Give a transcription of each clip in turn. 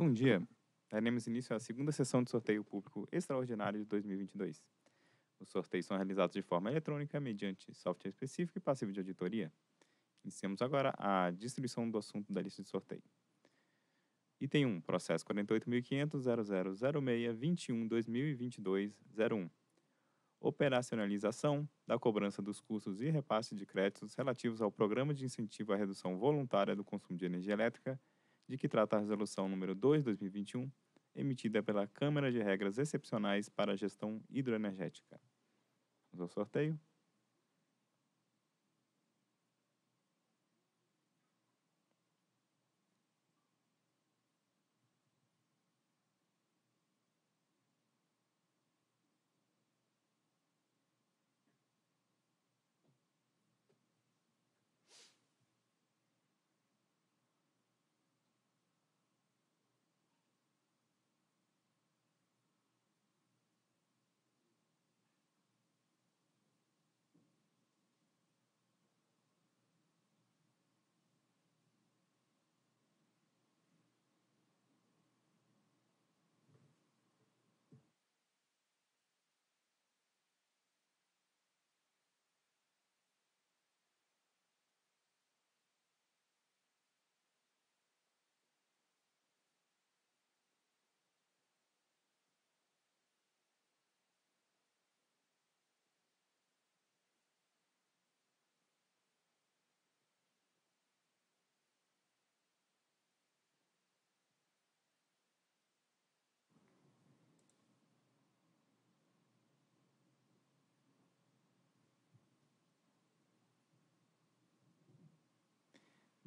Bom dia. Daremos início à segunda sessão de sorteio público extraordinário de 2022. Os sorteios são realizados de forma eletrônica mediante software específico e passivo de auditoria. Iniciamos agora a distribuição do assunto da lista de sorteio. Item 1, processo 48.500.0006.21.2022.01. Operacionalização da cobrança dos custos e repasse de créditos relativos ao Programa de Incentivo à Redução Voluntária do Consumo de Energia Elétrica – de que trata a Resolução número 2/2021, emitida pela Câmara de Regras Excepcionais para a Gestão Hidroenergética. Vamos ao sorteio.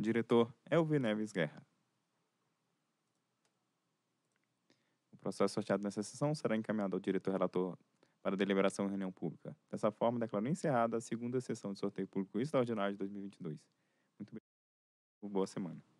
Diretor Elvi Neves Guerra. O processo sorteado nessa sessão será encaminhado ao diretor relator para deliberação em reunião pública. Dessa forma, declaro encerrada a segunda sessão de sorteio público extraordinário de 2022. Muito obrigado. Boa semana.